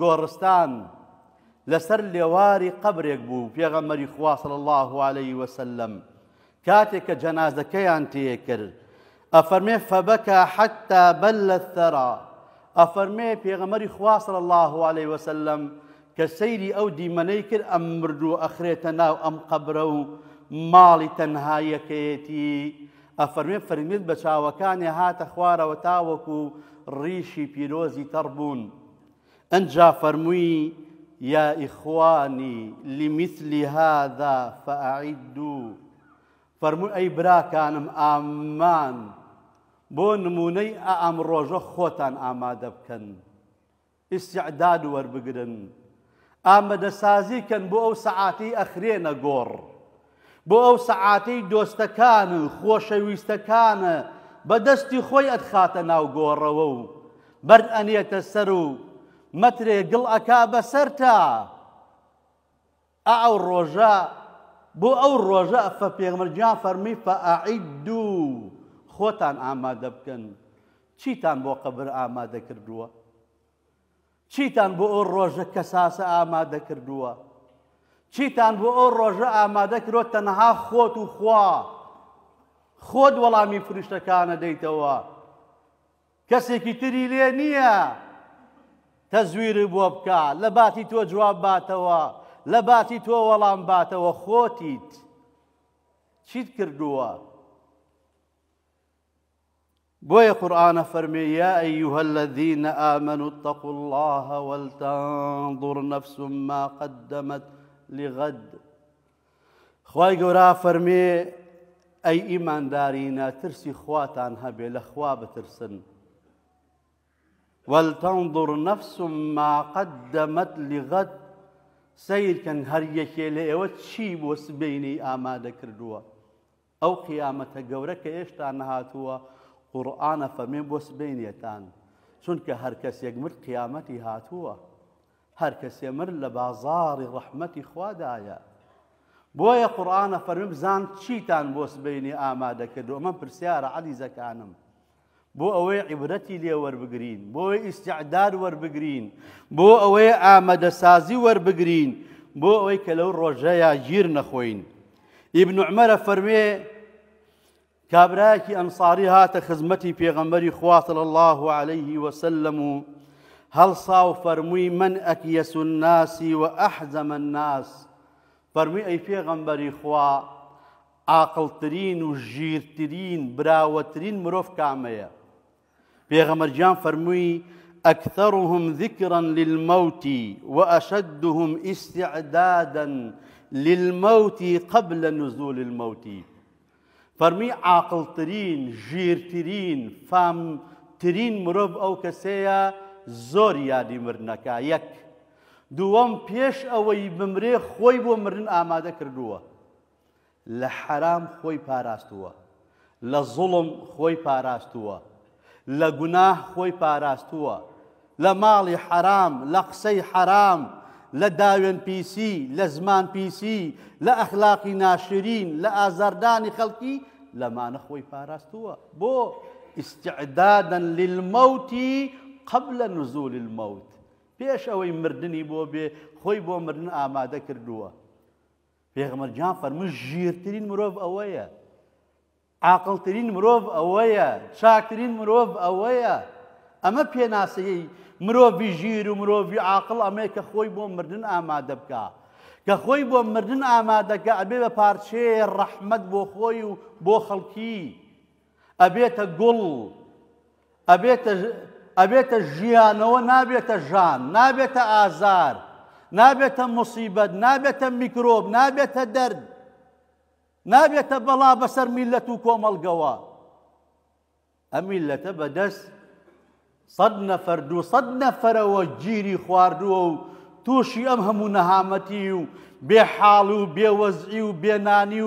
گورستان لسر گۆڕستان قبر لێواری قبرێک بوو خوا خواصل الله عليه وسلم کاتێک جنازة جەنازەکەیان تێ کرد ئەفەرمێ فەبەکە حتا بەل لە تەرا ئەفەرمێ خوا خواصل الله عليه وسلم کە سەیری ئەو دیمەنەی کرد ئەم مرد و ئەخرێتە ناو ئەم قبرە و ماڵی تەنهایەکەیەتی ئەفەرمێ فەرمیت بە چاوەکانی هاتە خوارەوە تاوەکو ڕیشی پیرۆزی تەڕبوون. أنجا فرموي يا إخواني لمثل هذا فأعدوا فرمو أي براكانم آمان بون موني ئەم ڕۆژە خۆتان ئامادە بکەن ئیسعداد وەربگرن ئامادەسازی کەن بۆ ئەو سەعاتی ئەخرێنە گۆڕ بۆ أو سەعاتەی دۆستەکان و خۆشەویستەکانە بەدەستی خۆی ئەتخاتە ناو گۆڕەوە و مەترێ گڵ ئەکا بەسەر تا ئەو ڕۆژە بۆ ئەو ڕۆژە ئەفە پێمەرجیان فەرمی فەعید دوو خۆتان ئامادە بکەن چیتان بۆ قبر ئامادە کردووە چیتان بۆ ئەو ڕۆژە کەساسە ئامادە کردووە چیتان بۆ ئەو ڕۆژە ئامادە کرۆ تەنها خۆت و خوا خۆت وەڵامی فروشتەکانە دەیتەوە کەسێکی تری لێ نییە تزوير بۆ بکە تو جواب باتوا لە تو ولام باتوا باتەوە خۆتیت چیت کردووە بۆیە قورآانە فەرمیە ئەیوهە الذینە ئامن آمنوا اتقوا الله ولتنظر نفس ما قدمت لغد قرا فرمي اي ايمان دارينا ترسی خواتان هەبێ لە خوا بترسن ولتنظر نفس ما قدمت لغد سير كان لە ئێوە چی وسبيني سبینی ئامادە او قيامه قیامەتە ايش کە ئێشتا نەهاتووە قورآانە فەرمێ بۆ هركس يقمر هەرکەسێک مرد قیامەتی هاتووە هەرکەسێ مرد لە بازاری ڕەحمەتی خوادایە بۆیە قورآانە فەرمی بزان چیتان بۆ سبینی ئامادە کردو بۆ ئەوەی عیبەتی لێ وەربگرین استعداد ئیسیعدار وەربگرین بۆ ئەوەی سازي وەربگرین بو اوي كلو رجايا ڕۆژەیە گیر ابن عمر فرمي كابراكي انصاري ئەنساری خزمتي في پێغەمبەری خواتڵ الله عليه وسلم هل صاو فرمي من اكيس الناس واحزم الناس فرمي اي ئەی پێغەمبەری خوا ترين و ترين براوترين مروف كاميه پیغمبر جان فرموی اکثرهم ذکرا للموت وأشدهم استعدادا للموت قبل نزول الموت فرمی عاقل ترین جیر ترین فام ترین مروب أو کسیا زور یادی مرنکا یک دوام پیش اوی بمری خوی بو مرن آمادة کردوا لحرام خوی پاراستوا لظلم خوی پاراستوا لە گوناه خۆی پاراستووە لە ماڵی حەرام لە قسەی حەرام لە داوێن پیسی لە زمان پیسی لە ئەخلاقی ناشرین لە ئازاردانی خەڵکی لەمانە خۆی پاراستووە بۆ ئیسعدادن للمەوتی قبل لە نزول المەوت پێش ئەوەی مردنی بۆ بێ خۆی بۆ مردن ئامادە کردووە پێغمەرجان فەرمە ژیرترین مرۆڤ ئەوەیە عاقلترین مرۆڤ ئەوەیە چاکترین مرۆڤ ئەوەیە ئەمە پێناسەیەی مرۆڤی ژیر و مرۆڤی عاقل ئەمەیە کە خۆی بۆ مردن ئامادە بکە کە خۆی بۆ مردن ئامادەکە ئەبێ بە پارچەیە ڕەحمەت بۆ خۆی و بۆ خەڵکی ئەبێتە گوڵ ئەبێتە ژیانەوە نابێتە ژان نابێتە ئازار نابێتە مصیبەت نابێتە میکرۆب نابێتە دەرد نابێتە بلا بسر ملتو كوم القوا ئەم بدس بەدەست فردو نەفەر و جيري خواردو توشي أمهم و تووشی ئەم هەموو نەهامەتی و بێحاڵ و بێوەزعی و بێنانی